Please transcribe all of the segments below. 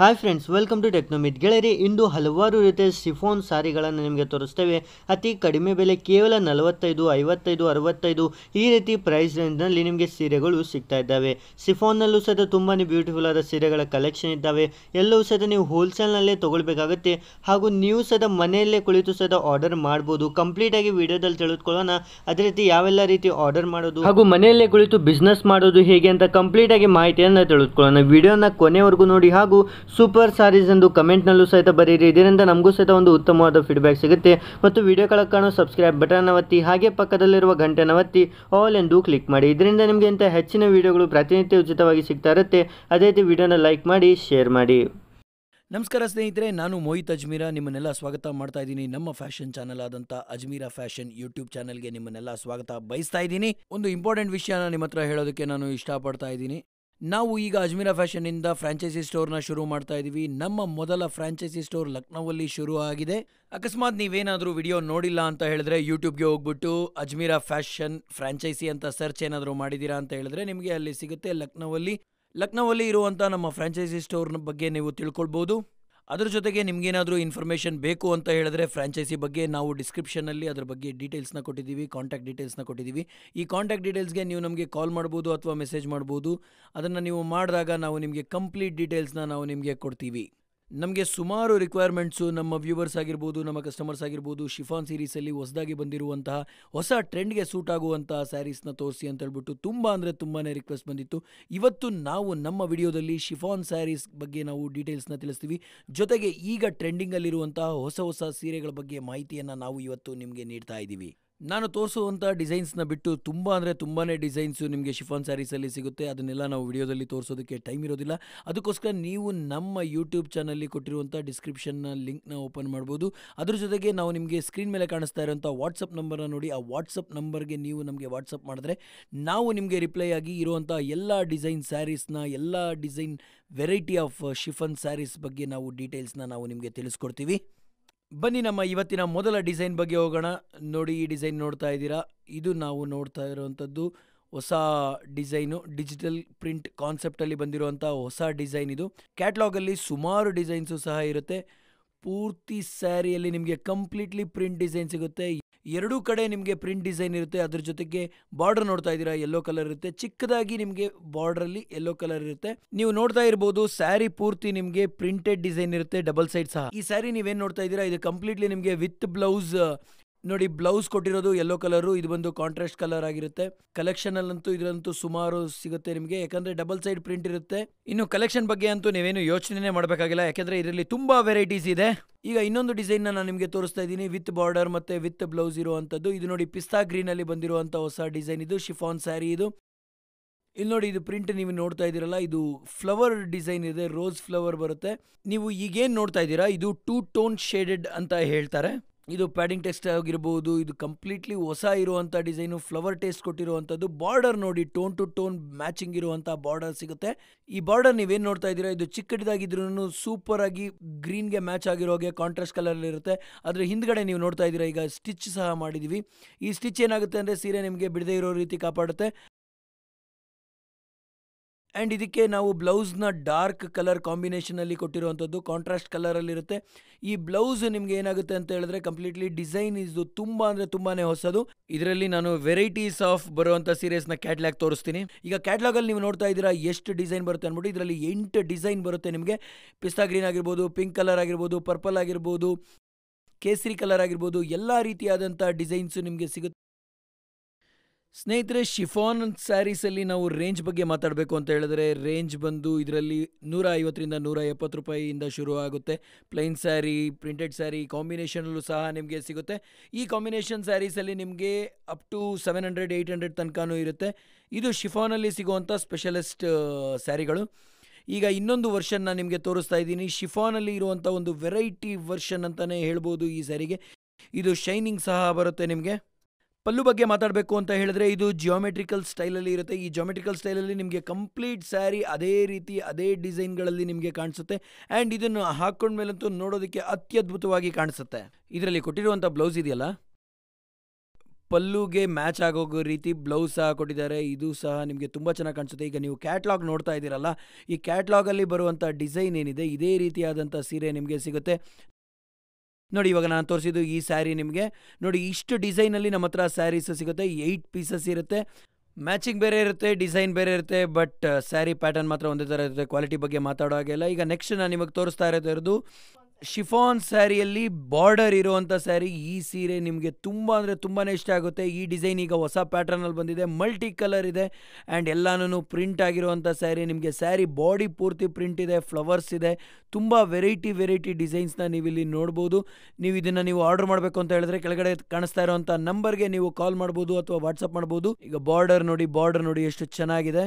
hi friends welcome to ಟೆಕ್ನೋಮಿಟ್ ಗೆಳೆಯರಿ ಇಂದು ಹಲವಾರು ರೀತಿಯ ಸಿಫೋನ್ ಸಾರಿಗಳನ್ನು ನಿಮಗೆ ತೋರಿಸ್ತೇವೆ ಅತಿ ಕಡಿಮೆ ಬೆಲೆ ಕೇವಲ ನಲವತ್ತೈದು ಐವತ್ತೈದು ಅರವತ್ತೈದು ಈ ರೀತಿ ಪ್ರೈಸ್ ರೇಂಜ್ನಲ್ಲಿ ನಿಮಗೆ ಸೀರೆಗಳು ಸಿಗ್ತಾ ಇದ್ದಾವೆ ಸಿಫೋನ್ನಲ್ಲೂ ಸಹ ತುಂಬಾ ಬ್ಯೂಟಿಫುಲ್ ಆದ ಸೀರೆಗಳ ಕಲೆಕ್ಷನ್ ಇದ್ದಾವೆ ಎಲ್ಲವೂ ಸಹ ನೀವು ಹೋಲ್ಸೇಲ್ನಲ್ಲೇ ತೊಗೊಳ್ಬೇಕಾಗುತ್ತೆ ಹಾಗೂ ನೀವು ಸಹ ಮನೆಯಲ್ಲೇ ಕುಳಿತು ಸಹ ಆರ್ಡರ್ ಮಾಡ್ಬೋದು ಕಂಪ್ಲೀಟಾಗಿ ವಿಡಿಯೋದಲ್ಲಿ ತಿಳಿದುಕೊಳ್ಳೋಣ ಅದೇ ರೀತಿ ಯಾವೆಲ್ಲ ರೀತಿ ಆರ್ಡರ್ ಮಾಡೋದು ಹಾಗೂ ಮನೆಯಲ್ಲೇ ಕುಳಿತು ಬಿಸ್ನೆಸ್ ಮಾಡೋದು ಹೇಗೆ ಅಂತ ಕಂಪ್ಲೀಟಾಗಿ ಮಾಹಿತಿಯನ್ನು ತಿಳಿದುಕೊಳ್ಳೋಣ ವಿಡಿಯೋನ ಕೊನೆವರೆಗೂ ನೋಡಿ ಹಾಗೂ ಸೂಪರ್ ಸಾರೀಸ್ ಎಂದು ಕಮೆಂಟ್ನಲ್ಲೂ ಸಹಿತ ಬರೀರಿ ಇದರಿಂದ ನಮಗೂ ಸಹಿತ ಒಂದು ಉತ್ತಮವಾದ ಫೀಡ್ಬ್ಯಾಕ್ ಸಿಗುತ್ತೆ ಮತ್ತು ವಿಡಿಯೋಗಳ ಕಳೆ ಕಾಣೋ ಸಬ್ಸ್ಕ್ರೈಬ್ ಬಟನ್ ಒತ್ತಿ ಹಾಗೆ ಪಕ್ಕದಲ್ಲಿರುವ ಗಂಟೆನ ಒತ್ತಿ ಆಲ್ ಎಂದು ಕ್ಲಿಕ್ ಮಾಡಿ ಇದರಿಂದ ನಿಮಗೆ ಇಂಥ ಹೆಚ್ಚಿನ ವಿಡಿಯೋಗಳು ಪ್ರತಿನಿತ್ಯ ಉಚಿತವಾಗಿ ಸಿಗ್ತಾ ಇರುತ್ತೆ ಅದೇ ರೀತಿ ವಿಡಿಯೋನ ಲೈಕ್ ಮಾಡಿ ಶೇರ್ ಮಾಡಿ ನಮಸ್ಕಾರ ಸ್ನೇಹಿತರೆ ನಾನು ಮೋಹಿತ್ ಅಜ್ಮೀರಾ ನಿಮ್ಮನ್ನೆಲ್ಲ ಸ್ವಾಗತ ಮಾಡ್ತಾ ಇದ್ದೀನಿ ನಮ್ಮ ಫ್ಯಾಷನ್ ಚಾನಲ್ ಆದಂಥ ಅಜ್ಮೀರಾ ಫ್ಯಾಷನ್ ಯೂಟ್ಯೂಬ್ ಚಾನಲ್ಗೆ ನಿಮ್ಮನ್ನೆಲ್ಲ ಸ್ವಾಗತ ಬಯಸ್ತಾ ಇದ್ದೀನಿ ಒಂದು ಇಂಪಾರ್ಟೆಂಟ್ ವಿಷಯನ ನಿಮ್ಮ ಹತ್ರ ಹೇಳೋದಕ್ಕೆ ನಾನು ಇಷ್ಟಪಡ್ತಾ ಇದ್ದೀನಿ ನಾವು ಈಗ ಅಜ್ಮೀರಾ ಫ್ಯಾಷನ್ನಿಂದ ಫ್ರಾಂಚೈಸಿ ಸ್ಟೋರ್ನ ಶುರು ಮಾಡ್ತಾ ಇದ್ದೀವಿ ನಮ್ಮ ಮೊದಲ ಫ್ರಾಂಚೈಸಿ ಸ್ಟೋರ್ ಲಕ್ನೋವಲ್ಲಿ ಶುರು ಆಗಿದೆ ಅಕಸ್ಮಾತ್ ನೀವೇನಾದರೂ ವಿಡಿಯೋ ನೋಡಿಲ್ಲ ಅಂತ ಹೇಳಿದ್ರೆ ಯೂಟ್ಯೂಬ್ಗೆ ಹೋಗ್ಬಿಟ್ಟು ಅಜ್ಮೀರಾ ಫ್ಯಾಷನ್ ಫ್ರಾಂಚೈಸಿ ಅಂತ ಸರ್ಚ್ ಏನಾದರೂ ಮಾಡಿದ್ದೀರಾ ಅಂತ ಹೇಳಿದ್ರೆ ನಿಮಗೆ ಅಲ್ಲಿ ಸಿಗುತ್ತೆ ಲಕ್ನೋವಲ್ಲಿ ಲಕ್ನೋವಲ್ಲಿ ಇರುವಂಥ ನಮ್ಮ ಫ್ರಾಂಚೈಸಿ ಸ್ಟೋರ್ನ ಬಗ್ಗೆ ನೀವು ತಿಳ್ಕೊಳ್ಬೋದು ಅದರ ಜೊತೆಗೆ ನಿಮಗೇನಾದರೂ ಇನ್ಫಾರ್ಮೇಷನ್ ಬೇಕು ಅಂತ ಹೇಳಿದ್ರೆ ಫ್ರಾಂಚೈಸಿ ಬಗ್ಗೆ ನಾವು ಡಿಸ್ಕ್ರಿಪ್ಷನಲ್ಲಿ ಅದರ ಬಗ್ಗೆ ಡೀಟೇಲ್ಸ್ನ ಕೊಟ್ಟಿದ್ದೀವಿ ಕಾಂಟ್ಯಾಕ್ಟ್ ಡೀಟೇಲ್ಸ್ನ ಕೊಟ್ಟಿದ್ದೀವಿ ಈ ಕಾಂಟ್ಯಾಕ್ಟ್ ಡೀಟೇಲ್ಸ್ಗೆ ನೀವು ನಮಗೆ ಕಾಲ್ ಮಾಡ್ಬೋದು ಅಥವಾ ಮೆಸೇಜ್ ಮಾಡ್ಬೋದು ಅದನ್ನು ನೀವು ಮಾಡಿದಾಗ ನಾವು ನಿಮಗೆ ಕಂಪ್ಲೀಟ್ ಡೀಟೇಲ್ಸ್ನ ನಾವು ನಿಮಗೆ ಕೊಡ್ತೀವಿ ನಮಗೆ ಸುಮಾರು ರಿಕ್ವೈರ್ಮೆಂಟ್ಸು ನಮ್ಮ ವ್ಯೂವರ್ಸ್ ಆಗಿರ್ಬೋದು ನಮ್ಮ ಕಸ್ಟಮರ್ಸ್ ಆಗಿರ್ಬೋದು ಶಿಫಾನ್ ಸೀರೀಸಲ್ಲಿ ಹೊಸದಾಗಿ ಬಂದಿರುವಂತಹ ಹೊಸ ಟ್ರೆಂಡ್ಗೆ ಸೂಟ್ ಆಗುವಂತಹ ಸ್ಯಾರೀಸ್ನ ತೋರಿಸಿ ಅಂತ ಹೇಳ್ಬಿಟ್ಟು ತುಂಬ ಅಂದರೆ ತುಂಬಾ ರಿಕ್ವೆಸ್ಟ್ ಬಂದಿತ್ತು ಇವತ್ತು ನಾವು ನಮ್ಮ ವಿಡಿಯೋದಲ್ಲಿ ಶಿಫಾನ್ ಸ್ಯಾರೀಸ್ ಬಗ್ಗೆ ನಾವು ಡೀಟೇಲ್ಸ್ನ ತಿಳಿಸ್ತೀವಿ ಜೊತೆಗೆ ಈಗ ಟ್ರೆಂಡಿಂಗಲ್ಲಿರುವಂತಹ ಹೊಸ ಹೊಸ ಸೀರೆಗಳ ಬಗ್ಗೆ ಮಾಹಿತಿಯನ್ನು ನಾವು ಇವತ್ತು ನಿಮಗೆ ನೀಡ್ತಾ ಇದ್ದೀವಿ ನಾನು ತೋರಿಸುವಂಥ ಡಿಸೈನ್ಸ್ನ ಬಿಟ್ಟು ತುಂಬ ಅಂದರೆ ತುಂಬಾ ಡಿಸೈನ್ಸು ನಿಮಗೆ ಶಿಫಾನ್ ಸ್ಯಾರೀಸಲ್ಲಿ ಸಿಗುತ್ತೆ ಅದನ್ನೆಲ್ಲ ನಾವು ವಿಡಿಯೋದಲ್ಲಿ ತೋರಿಸೋದಕ್ಕೆ ಟೈಮ್ ಇರೋದಿಲ್ಲ ಅದಕ್ಕೋಸ್ಕರ ನೀವು ನಮ್ಮ ಯೂಟ್ಯೂಬ್ ಚಾನಲ್ಲಿ ಕೊಟ್ಟಿರುವಂಥ ಡಿಸ್ಕ್ರಿಪ್ಷನ್ನ ಲಿಂಕ್ನ ಓಪನ್ ಮಾಡ್ಬೋದು ಅದ್ರ ಜೊತೆಗೆ ನಾವು ನಿಮಗೆ ಸ್ಕ್ರೀನ್ ಮೇಲೆ ಕಾಣಿಸ್ತಾ ಇರೋಂಥ ವಾಟ್ಸಪ್ ನಂಬರ್ನ ನೋಡಿ ಆ ವಾಟ್ಸಪ್ ನಂಬರ್ಗೆ ನೀವು ನಮಗೆ ವಾಟ್ಸಪ್ ಮಾಡಿದ್ರೆ ನಾವು ನಿಮಗೆ ರಿಪ್ಲೈ ಆಗಿ ಇರುವಂಥ ಎಲ್ಲ ಡಿಸೈನ್ ಸ್ಯಾರೀಸ್ನ ಎಲ್ಲ design variety of chiffon sarees ಬಗ್ಗೆ ನಾವು ಡೀಟೇಲ್ಸ್ನ ನಾವು ನಿಮಗೆ ತಿಳಿಸ್ಕೊಡ್ತೀವಿ ಬನ್ನಿ ನಮ್ಮ ಇವತ್ತಿನ ಮೊದಲ ಡಿಸೈನ್ ಬಗ್ಗೆ ಹೋಗೋಣ ನೋಡಿ ಈ ಡಿಸೈನ್ ನೋಡ್ತಾ ಇದ್ದೀರಾ ಇದು ನಾವು ನೋಡ್ತಾ ಇರೋವಂಥದ್ದು ಹೊಸ ಡಿಸೈನು ಡಿಜಿಟಲ್ ಪ್ರಿಂಟ್ ಕಾನ್ಸೆಪ್ಟಲ್ಲಿ ಬಂದಿರುವಂಥ ಹೊಸ ಡಿಸೈನ್ ಇದು ಕ್ಯಾಟ್ಲಾಗಲ್ಲಿ ಸುಮಾರು ಡಿಸೈನ್ಸು ಸಹ ಇರುತ್ತೆ ಪೂರ್ತಿ ಸ್ಯಾರಿಯಲ್ಲಿ ನಿಮಗೆ ಕಂಪ್ಲೀಟ್ಲಿ ಪ್ರಿಂಟ್ ಡಿಸೈನ್ ಸಿಗುತ್ತೆ ಎರಡೂ ಕಡೆ ನಿಮಗೆ ಪ್ರಿಂಟ್ ಡಿಸೈನ್ ಇರುತ್ತೆ ಅದ್ರ ಜೊತೆಗೆ ಬಾರ್ಡರ್ ನೋಡ್ತಾ ಇದ್ದೀರಾ ಯೆಲ್ಲೋ ಕಲರ್ ಇರುತ್ತೆ ಚಿಕ್ಕದಾಗಿ ನಿಮಗೆ ಬಾರ್ಡ್ರಲ್ಲಿ ಎಲ್ಲೋ ಕಲರ್ ಇರುತ್ತೆ ನೀವು ನೋಡ್ತಾ ಇರಬಹುದು ಸ್ಯಾರಿ ಪೂರ್ತಿ ನಿಮಗೆ ಪ್ರಿಂಟೆಡ್ ಡಿಸೈನ್ ಇರುತ್ತೆ ಡಬಲ್ ಸೈಡ್ ಸಹ ಈ ಸ್ಯಾರಿ ನೀವೇನು ನೋಡ್ತಾ ಇದ್ದೀರಾ ಇದು ಕಂಪ್ಲೀಟ್ಲಿ ನಿಮಗೆ ವಿತ್ ಬ್ಲೌಸ್ ನೋಡಿ ಬ್ಲೌಸ್ ಕೊಟ್ಟಿರೋದು ಯೆಲ್ಲೋ ಕಲರು ಇದು ಬಂದು ಕಾಂಟ್ರಾಸ್ಟ್ ಕಲರ್ ಆಗಿರುತ್ತೆ ಕಲೆಕ್ಷನ್ ಅಲ್ಲಂತೂ ಇದರಂತೂ ಸುಮಾರು ಸಿಗುತ್ತೆ ನಿಮಗೆ ಯಾಕಂದ್ರೆ ಡಬಲ್ ಸೈಡ್ ಪ್ರಿಂಟ್ ಇರುತ್ತೆ ಇನ್ನು ಕಲೆಕ್ಷನ್ ಬಗ್ಗೆ ಅಂತೂ ನೀವೇನು ಯೋಚನೆ ಮಾಡಬೇಕಾಗಿಲ್ಲ ಯಾಕಂದ್ರೆ ಇದರಲ್ಲಿ ತುಂಬಾ ವೆರೈಟೀಸ್ ಇದೆ ಈಗ ಇನ್ನೊಂದು ಡಿಸೈನ್ ನಾನು ನಿಮಗೆ ತೋರಿಸ್ತಾ ಇದ್ದೀನಿ ವಿತ್ ಬಾರ್ಡರ್ ಮತ್ತೆ ವಿತ್ ಬ್ಲೌಸ್ ಇರುವಂತದ್ದು ಇದು ನೋಡಿ ಪಿಸ್ತಾ ಗ್ರೀನ್ ಅಲ್ಲಿ ಬಂದಿರುವಂತ ಹೊಸ ಡಿಸೈನ್ ಇದು ಶಿಫಾನ್ ಸ್ಯಾರಿ ಇದು ಇಲ್ಲಿ ನೋಡಿ ಇದು ಪ್ರಿಂಟ್ ನೀವು ನೋಡ್ತಾ ಇದೀರಲ್ಲ ಇದು ಫ್ಲವರ್ ಡಿಸೈನ್ ಇದೆ ರೋಸ್ ಫ್ಲವರ್ ಬರುತ್ತೆ ನೀವು ಈಗೇನು ನೋಡ್ತಾ ಇದೀರಾ ಇದು ಟೂ ಟೋನ್ ಶೇಡೆಡ್ ಅಂತ ಹೇಳ್ತಾರೆ ಇದು ಪ್ಯಾಡಿಂಗ್ ಟೆಕ್ಸ್ಟ್ ಆಗಿರ್ಬೋದು ಇದು ಕಂಪ್ಲೀಟ್ಲಿ ಹೊಸ ಇರುವಂಥ ಡಿಸೈನು ಫ್ಲವರ್ ಟೇಸ್ಟ್ ಕೊಟ್ಟಿರುವಂಥದ್ದು ಬಾರ್ಡರ್ ನೋಡಿ ಟೋನ್ ಟು ಟೋನ್ ಮ್ಯಾಚಿಂಗ್ ಇರುವಂಥ ಬಾರ್ಡರ್ ಸಿಗುತ್ತೆ ಈ ಬಾರ್ಡರ್ ನೀವೇನು ನೋಡ್ತಾ ಇದ್ದೀರಾ ಇದು ಚಿಕ್ಕದಾಗಿದ್ರು ಸೂಪರ್ ಆಗಿ ಗ್ರೀನ್ಗೆ ಮ್ಯಾಚ್ ಆಗಿರೋಗೆ ಕಾಂಟ್ರಾಸ್ಟ್ ಕಲರಲ್ಲಿ ಇರುತ್ತೆ ಆದರೆ ಹಿಂದ್ಗಡೆ ನೀವು ನೋಡ್ತಾ ಇದ್ದೀರಾ ಈಗ ಸ್ಟಿಚ್ ಸಹ ಮಾಡಿದ್ದೀವಿ ಈ ಸ್ಟಿಚ್ ಏನಾಗುತ್ತೆ ಅಂದರೆ ಸೀರೆ ನಿಮಗೆ ಬಿಡದೇ ಇರೋ ರೀತಿ ಕಾಪಾಡುತ್ತೆ ಆ್ಯಂಡ್ ಇದಕ್ಕೆ ನಾವು ಬ್ಲೌಸ್ನ ಡಾರ್ಕ್ ಕಲರ್ ಕಾಂಬಿನೇಷನಲ್ಲಿ ಕೊಟ್ಟಿರುವಂಥದ್ದು ಕಾಂಟ್ರಾಸ್ಟ್ ಕಲರಲ್ಲಿರುತ್ತೆ ಈ ಬ್ಲೌಸ್ ನಿಮಗೆ ಏನಾಗುತ್ತೆ ಅಂತ ಹೇಳಿದ್ರೆ ಕಂಪ್ಲೀಟ್ಲಿ ಡಿಸೈನ್ ಇದು ತುಂಬ ಅಂದರೆ ತುಂಬಾ ಹೊಸದು ಇದರಲ್ಲಿ ನಾನು ವೆರೈಟೀಸ್ ಆಫ್ ಬರುವಂಥ ಸೀರೀಸ್ನ ಕ್ಯಾಟ್ಲಾಗ್ ತೋರಿಸ್ತೀನಿ ಈಗ ಕ್ಯಾಟ್ಲಾಗಲ್ಲಿ ನೀವು ನೋಡ್ತಾ ಇದ್ದೀರಾ ಎಷ್ಟು ಡಿಸೈನ್ ಬರುತ್ತೆ ಅಂದ್ಬಿಟ್ಟು ಇದರಲ್ಲಿ ಎಂಟು ಡಿಸೈನ್ ಬರುತ್ತೆ ನಿಮಗೆ ಪಿಸ್ತಾ ಗ್ರೀನ್ ಆಗಿರ್ಬೋದು ಪಿಂಕ್ ಕಲರ್ ಆಗಿರ್ಬೋದು ಪರ್ಪಲ್ ಆಗಿರ್ಬೋದು ಕೇಸರಿ ಕಲರ್ ಆಗಿರ್ಬೋದು ಎಲ್ಲ ರೀತಿಯಾದಂಥ ಡಿಸೈನ್ಸು ನಿಮಗೆ ಸಿಗುತ್ತೆ ಸ್ನೇಹಿತರೆ ಶಿಫಾನ್ ಸ್ಯಾರೀಸಲ್ಲಿ ನಾವು ರೇಂಜ್ ಬಗ್ಗೆ ಮಾತಾಡಬೇಕು ಅಂತ ಹೇಳಿದ್ರೆ ರೇಂಜ್ ಬಂದು ಇದರಲ್ಲಿ ನೂರ ಐವತ್ತರಿಂದ ನೂರ ಎಪ್ಪತ್ತು ರೂಪಾಯಿಯಿಂದ ಶುರು ಆಗುತ್ತೆ ಪ್ಲೈನ್ ಸ್ಯಾರಿ ಪ್ರಿಂಟೆಡ್ ಸ್ಯಾರಿ ಕಾಂಬಿನೇಷನಲ್ಲೂ ಸಹ ನಿಮಗೆ ಸಿಗುತ್ತೆ ಈ ಕಾಂಬಿನೇಷನ್ ಸ್ಯಾರೀಸಲ್ಲಿ ನಿಮಗೆ up to seven hundred eight hundred ತನಕನೂ ಇರುತ್ತೆ ಇದು ಶಿಫಾನಲ್ಲಿ ಸಿಗುವಂಥ ಸ್ಪೆಷಲಿಸ್ಟ್ ಸ್ಯಾರಿಗಳು ಈಗ ಇನ್ನೊಂದು ವರ್ಷನ್ ನಾನು ನಿಮಗೆ ತೋರಿಸ್ತಾ ಇದ್ದೀನಿ ಶಿಫಾನಲ್ಲಿ ಇರುವಂಥ ಒಂದು ವೆರೈಟಿ ವರ್ಷನ್ ಅಂತಲೇ ಹೇಳ್ಬೋದು ಈ ಸ್ಯಾರಿಗೆ ಇದು ಶೈನಿಂಗ್ ಸಹ ಬರುತ್ತೆ ನಿಮಗೆ ಪಲ್ಲು ಬಗ್ಗೆ ಮಾತಾಡಬೇಕು ಅಂತ ಹೇಳಿದ್ರೆ ಇದು ಜಿಯೋಮೆಟ್ರಿಕಲ್ ಸ್ಟೈಲಲ್ಲಿ ಇರುತ್ತೆ ಈ ಜಿಯೋಮೆಟ್ರಿಕಲ್ ಸ್ಟೈಲಲ್ಲಿ ನಿಮಗೆ ಕಂಪ್ಲೀಟ್ ಸ್ಯಾರಿ ಅದೇ ರೀತಿ ಅದೇ ಡಿಸೈನ್ಗಳಲ್ಲಿ ನಿಮಗೆ ಕಾಣಿಸುತ್ತೆ ಆ್ಯಂಡ್ ಇದನ್ನು ಮೇಲಂತೂ ನೋಡೋದಕ್ಕೆ ಅತ್ಯದ್ಭುತವಾಗಿ ಕಾಣಿಸುತ್ತೆ ಇದರಲ್ಲಿ ಕೊಟ್ಟಿರುವಂಥ ಬ್ಲೌಸ್ ಇದೆಯಲ್ಲ ಪಲ್ಲುಗೆ ಮ್ಯಾಚ್ ಆಗೋಗೋ ರೀತಿ ಬ್ಲೌಸ್ ಸಹ ಕೊಟ್ಟಿದ್ದಾರೆ ಇದು ಸಹ ನಿಮಗೆ ತುಂಬ ಚೆನ್ನಾಗಿ ಕಾಣಿಸುತ್ತೆ ಈಗ ನೀವು ಕ್ಯಾಟ್ಲಾಗ್ ನೋಡ್ತಾ ಇದ್ದೀರಲ್ಲ ಈ ಕ್ಯಾಟ್ಲಾಗಲ್ಲಿ ಬರುವಂಥ ಡಿಸೈನ್ ಏನಿದೆ ಇದೇ ರೀತಿಯಾದಂಥ ಸೀರೆ ನಿಮಗೆ ಸಿಗುತ್ತೆ ನೋಡಿ ಇವಾಗ ನಾನು ತೋರಿಸಿದ್ದು ಈ ಸ್ಯಾರಿ ನಿಮಗೆ ನೋಡಿ ಇಷ್ಟು ಡಿಸೈನಲ್ಲಿ ನಮ್ಮ ಹತ್ರ ಸ್ಯಾರೀಸ್ ಸಿಗುತ್ತೆ ಏಯ್ಟ್ ಪೀಸಸ್ ಇರುತ್ತೆ ಮ್ಯಾಚಿಂಗ್ ಬೇರೆ ಇರುತ್ತೆ ಡಿಸೈನ್ ಬೇರೆ ಇರುತ್ತೆ ಬಟ್ ಸ್ಯಾರಿ ಪ್ಯಾಟರ್ನ್ ಮಾತ್ರ ಒಂದೇ ಥರ ಇರುತ್ತೆ ಕ್ವಾಲಿಟಿ ಬಗ್ಗೆ ಮಾತಾಡೋ ಹಾಗೆಲ್ಲ ಈಗ ನೆಕ್ಸ್ಟ್ ನಾನು ನಿಮಗೆ ತೋರಿಸ್ತಾ ಇರೋದು ಶಿಫಾನ್ ಸ್ಯಾರಿಯಲ್ಲಿ ಬಾರ್ಡರ್ ಇರುವಂಥ ಸ್ಯಾರಿ ಈ ಸೀರೆ ನಿಮಗೆ ತುಂಬ ಅಂದರೆ ತುಂಬಾ ಇಷ್ಟ ಆಗುತ್ತೆ ಈ ಡಿಸೈನ್ ಈಗ ಹೊಸ ಪ್ಯಾಟರ್ನಲ್ಲಿ ಬಂದಿದೆ ಮಲ್ಟಿ ಕಲರ್ ಇದೆ ಆ್ಯಂಡ್ ಎಲ್ಲಾನು ಪ್ರಿಂಟ್ ಆಗಿರುವಂಥ ಸ್ಯಾರಿ ನಿಮಗೆ ಸ್ಯಾರಿ ಬಾಡಿ ಪೂರ್ತಿ ಪ್ರಿಂಟ್ ಇದೆ ಫ್ಲವರ್ಸ್ ಇದೆ ತುಂಬ ವೆರೈಟಿ ವೆರೈಟಿ ಡಿಸೈನ್ಸ್ನ ನೀವು ಇಲ್ಲಿ ನೋಡ್ಬೋದು ನೀವು ಇದನ್ನು ನೀವು ಆರ್ಡರ್ ಮಾಡಬೇಕು ಅಂತ ಹೇಳಿದ್ರೆ ಕೆಳಗಡೆ ಕಾಣಿಸ್ತಾ ಇರೋವಂಥ ನಂಬರ್ಗೆ ನೀವು ಕಾಲ್ ಮಾಡ್ಬೋದು ಅಥವಾ ವಾಟ್ಸಪ್ ಮಾಡ್ಬೋದು ಈಗ ಬಾರ್ಡರ್ ನೋಡಿ ಬಾರ್ಡರ್ ನೋಡಿ ಎಷ್ಟು ಚೆನ್ನಾಗಿದೆ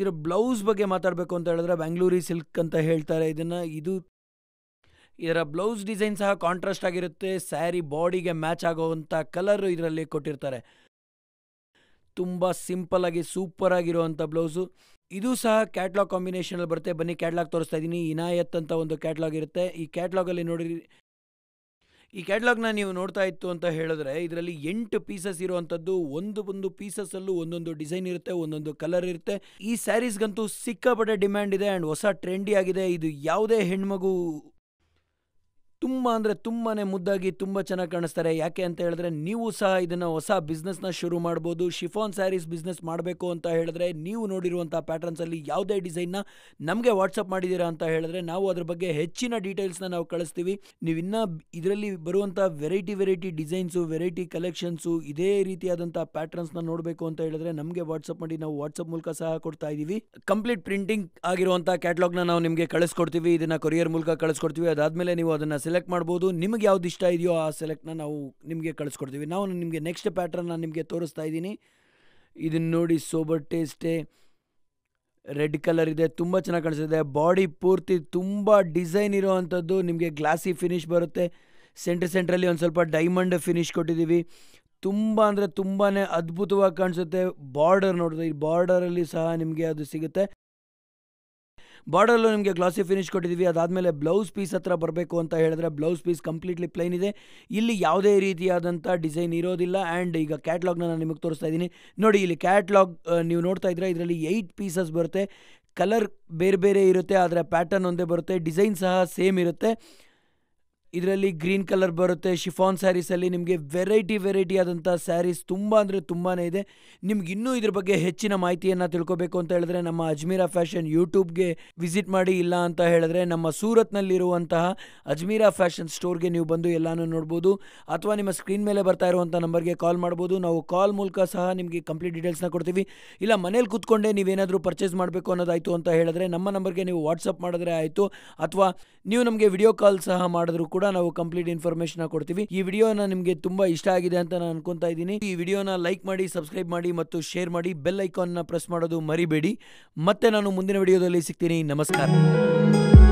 ಇದರ ಬ್ಲೌಸ್ ಬಗ್ಗೆ ಮಾತಾಡಬೇಕು ಅಂತ ಹೇಳಿದ್ರೆ ಬ್ಯಾಂಗ್ಳೂರಿ ಸಿಲ್ಕ್ ಅಂತ ಹೇಳ್ತಾರೆ ಇದನ್ನು ಇದು ಇದರ ಬ್ಲೌಸ್ ಡಿಸೈನ್ ಸಹ ಕಾಂಟ್ರಾಸ್ಟ್ ಆಗಿರುತ್ತೆ ಸ್ಯಾರಿ ಬಾಡಿಗೆ ಮ್ಯಾಚ್ ಆಗೋವಂಥ ಕಲರ್ ಇದರಲ್ಲಿ ಕೊಟ್ಟಿರ್ತಾರೆ ತುಂಬ ಸಿಂಪಲ್ ಆಗಿ ಸೂಪರ್ ಆಗಿರುವಂಥ ಬ್ಲೌಸು ಇದು ಸಹ ಕ್ಯಾಟ್ಲಾಗ್ ಕಾಂಬಿನೇಷನಲ್ಲಿ ಬರುತ್ತೆ ಬನ್ನಿ ಕ್ಯಾಟ್ಲಾಗ್ ತೋರಿಸ್ತಾ ಇದ್ದೀನಿ ಇನಾಯತ್ ಅಂತ ಒಂದು ಕ್ಯಾಟ್ಲಾಗ್ ಇರುತ್ತೆ ಈ ಕ್ಯಾಟ್ಲಾಗಲ್ಲಿ ನೋಡಿ ಈ ಕ್ಯಾಟ್ಲಾಗ್ನ ನೀವು ನೋಡ್ತಾ ಇತ್ತು ಅಂತ ಹೇಳಿದ್ರೆ ಇದರಲ್ಲಿ ಎಂಟು ಪೀಸಸ್ ಇರುವಂಥದ್ದು ಒಂದು ಒಂದು ಪೀಸಸ್ಸಲ್ಲೂ ಒಂದೊಂದು ಡಿಸೈನ್ ಇರುತ್ತೆ ಒಂದೊಂದು ಕಲರ್ ಇರುತ್ತೆ ಈ ಸ್ಯಾರೀಸ್ಗಂತೂ ಸಿಕ್ಕಾಪಟ್ಟೆ ಡಿಮ್ಯಾಂಡ್ ಇದೆ ಆ್ಯಂಡ್ ಹೊಸ ಟ್ರೆಂಡಿ ಆಗಿದೆ ಇದು ಯಾವುದೇ ಹೆಣ್ಮಗು ತುಂಬ ಅಂದರೆ ತುಂಬಾ ಮುದ್ದಾಗಿ ತುಂಬ ಚೆನ್ನಾಗಿ ಕಾಣಿಸ್ತಾರೆ ಯಾಕೆ ಅಂತ ಹೇಳಿದ್ರೆ ನೀವು ಸಹ ಇದನ್ನು ಹೊಸ ಬಿಸ್ನೆಸ್ನ ಶುರು ಮಾಡ್ಬೋದು ಶಿಫಾನ್ ಸ್ಯಾರೀಸ್ ಬಿಸ್ನೆಸ್ ಮಾಡಬೇಕು ಅಂತ ಹೇಳಿದ್ರೆ ನೀವು ನೋಡಿರುವಂಥ ಪ್ಯಾಟರ್ನ್ಸಲ್ಲಿ ಯಾವುದೇ ಡಿಸೈನ್ನ ನಮಗೆ ವಾಟ್ಸಪ್ ಮಾಡಿದ್ದೀರಾ ಅಂತ ಹೇಳಿದ್ರೆ ನಾವು ಅದ್ರ ಬಗ್ಗೆ ಹೆಚ್ಚಿನ ಡೀಟೇಲ್ಸ್ನ ನಾವು ಕಳಿಸ್ತೀವಿ ನೀವು ಇನ್ನೂ ಇದರಲ್ಲಿ ಬರುವಂಥ variety variety designs variety collections ಇದೇ ರೀತಿಯಾದಂಥ ಪ್ಯಾಟರ್ನ್ಸ್ನ ನೋಡಬೇಕು ಅಂತ ಹೇಳಿದ್ರೆ ನಮಗೆ ವಾಟ್ಸಪ್ ಮಾಡಿ ನಾವು ವಾಟ್ಸಪ್ ಮೂಲಕ ಸಹ ಕೊಡ್ತಾ ಇದ್ದೀವಿ ಕಂಪ್ಲೀಟ್ ಪ್ರಿಂಟಿಂಗ್ ಆಗಿರುವಂಥ ಕ್ಯಾಟ್ಲಾಗ್ನ ನಾವು ನಿಮಗೆ ಕಳಿಸ್ಕೊಡ್ತೀವಿ ಇದನ್ನು ಕೊರಿಯರ್ ಮೂಲಕ ಕಳಿಸ್ಕೊಡ್ತೀವಿ ಅದಾದಮೇಲೆ ನೀವು ಅದನ್ನು ಸೆಲೆಕ್ಟ್ ಮಾಡ್ಬೋದು ನಿಮ್ಗೆ ಯಾವ್ದು ಇಷ್ಟ ಇದೆಯೋ ಆ ಸೆಲೆಕ್ಟ್ನ ನಾವು ನಿಮಗೆ ಕಳಿಸ್ಕೊಡ್ತೀವಿ ನಾವು ನಿಮಗೆ ನೆಕ್ಸ್ಟ್ ಪ್ಯಾಟ್ರನ್ನ ನಾನು ನಿಮಗೆ ತೋರಿಸ್ತಾ ಇದ್ದೀನಿ ಇದನ್ನು ನೋಡಿ ಸೋಬರ್ ಟೇಸ್ಟೇ ರೆಡ್ ಕಲರ್ ಇದೆ ತುಂಬ ಚೆನ್ನಾಗಿ ಕಾಣಿಸ್ತಿದೆ ಬಾಡಿ ಪೂರ್ತಿ ತುಂಬ ಡಿಸೈನ್ ಇರೋವಂಥದ್ದು ನಿಮಗೆ ಗ್ಲಾಸಿ ಫಿನಿಶ್ ಬರುತ್ತೆ ಸೆಂಟ್ರ್ ಸೆಂಟ್ರಲ್ಲಿ ಒಂದು ಸ್ವಲ್ಪ ಡೈಮಂಡ್ ಫಿನಿಶ್ ಕೊಟ್ಟಿದ್ದೀವಿ ತುಂಬ ಅಂದರೆ ತುಂಬಾ ಅದ್ಭುತವಾಗಿ ಕಾಣಿಸುತ್ತೆ ಬಾರ್ಡರ್ ನೋಡಿದ್ರೆ ಈ ಬಾರ್ಡರಲ್ಲಿ ಸಹ ನಿಮಗೆ ಅದು ಸಿಗುತ್ತೆ ಬಾರ್ಡರಲ್ಲೂ ನಿಮಗೆ ಗ್ಲಾಸಿ ಫಿನಿಶ್ ಕೊಟ್ಟಿದ್ದೀವಿ ಅದಾದಮೇಲೆ ಬ್ಲೌಸ್ ಪೀಸ್ ಹತ್ರ ಬರಬೇಕು ಅಂತ ಹೇಳಿದ್ರೆ ಬ್ಲೌಸ್ ಪೀಸ್ ಕಂಪ್ಲೀಟ್ಲಿ ಪ್ಲೈನ್ ಇದೆ ಇಲ್ಲಿ ಯಾವುದೇ ರೀತಿಯಾದಂಥ ಡಿಸೈನ್ ಇರೋದಿಲ್ಲ ಆ್ಯಂಡ್ ಈಗ ಕ್ಯಾಟ್ಲಾಗ್ನ ನಾನು ನಿಮಗೆ ತೋರಿಸ್ತಾ ಇದ್ದೀನಿ ನೋಡಿ ಇಲ್ಲಿ ಕ್ಯಾಟ್ಲಾಗ್ ನೀವು ನೋಡ್ತಾ ಇದ್ರೆ ಇದರಲ್ಲಿ ಏಯ್ಟ್ ಪೀಸಸ್ ಬರುತ್ತೆ ಕಲರ್ ಬೇರೆ ಬೇರೆ ಇರುತ್ತೆ ಆದರೆ ಪ್ಯಾಟರ್ನ್ ಒಂದೇ ಬರುತ್ತೆ ಡಿಸೈನ್ ಸಹ ಸೇಮ್ ಇರುತ್ತೆ ಇದರಲ್ಲಿ ಗ್ರೀನ್ ಕಲರ್ ಬರುತ್ತೆ ಶಿಫಾನ್ ಸ್ಯಾರೀಸಲ್ಲಿ ನಿಮಗೆ ವೆರೈಟಿ ವೆರೈಟಿ ಆದಂಥ ಸ್ಯಾರೀಸ್ ತುಂಬ ಅಂದರೆ ತುಂಬಾ ಇದೆ ನಿಮ್ಗೆ ಇನ್ನೂ ಇದ್ರ ಬಗ್ಗೆ ಹೆಚ್ಚಿನ ಮಾಹಿತಿಯನ್ನು ತಿಳ್ಕೋಬೇಕು ಅಂತ ಹೇಳಿದ್ರೆ ನಮ್ಮ ಅಜ್ಮೀರಾ ಫ್ಯಾಷನ್ ಯೂಟ್ಯೂಬ್ಗೆ ವಿಸಿಟ್ ಮಾಡಿ ಇಲ್ಲ ಅಂತ ಹೇಳಿದ್ರೆ ನಮ್ಮ ಸೂರತ್ನಲ್ಲಿರುವಂತಹ ಅಜ್ಮೀರಾ ಫ್ಯಾಷನ್ ಸ್ಟೋರ್ಗೆ ನೀವು ಬಂದು ಎಲ್ಲನೂ ನೋಡ್ಬೋದು ಅಥವಾ ನಿಮ್ಮ ಸ್ಕ್ರೀನ್ ಮೇಲೆ ಬರ್ತಾ ಇರುವಂಥ ನಂಬರ್ಗೆ ಕಾಲ್ ಮಾಡ್ಬೋದು ನಾವು ಕಾಲ್ ಮೂಲಕ ಸಹ ನಿಮಗೆ ಕಂಪ್ಲೀಟ್ ಡೀಟೇಲ್ಸ್ನ ಕೊಡ್ತೀವಿ ಇಲ್ಲ ಮನೇಲಿ ಕೂತ್ಕೊಂಡೇ ನೀವೇನಾದರೂ ಪರ್ಚೇಸ್ ಮಾಡಬೇಕು ಅನ್ನೋದಾಯಿತು ಅಂತ ಹೇಳಿದ್ರೆ ನಮ್ಮ ನಂಬರ್ಗೆ ನೀವು ವಾಟ್ಸಪ್ ಮಾಡಿದ್ರೆ ಆಯಿತು ಅಥವಾ ನೀವು ನಮಗೆ ವಿಡಿಯೋ ಕಾಲ್ ಸಹ ಮಾಡಿದ್ರು ಕೂಡ ನಾವು ಕಂಪ್ಲೀಟ್ ಇನ್ಫಾರ್ಮೇಶನ್ ಕೊಡ್ತೀವಿ ಈ ವಿಡಿಯೋನ ನಿಮಗೆ ತುಂಬಾ ಇಷ್ಟ ಆಗಿದೆ ಅಂತ ನಾನು ಅನ್ಕೊಂತಾ ಇದ್ದೀನಿ ಈ ವಿಡಿಯೋನ ಲೈಕ್ ಮಾಡಿ ಸಬ್ಸ್ಕ್ರೈಬ್ ಮಾಡಿ ಮತ್ತು ಶೇರ್ ಮಾಡಿ ಬೆಲ್ ಐಕಾನ್ ನ ಪ್ರೆಸ್ ಮಾಡೋದು ಮರಿಬೇಡಿ ಮತ್ತೆ ನಾನು ಮುಂದಿನ ವಿಡಿಯೋದಲ್ಲಿ ಸಿಗ್ತೀನಿ ನಮಸ್ಕಾರ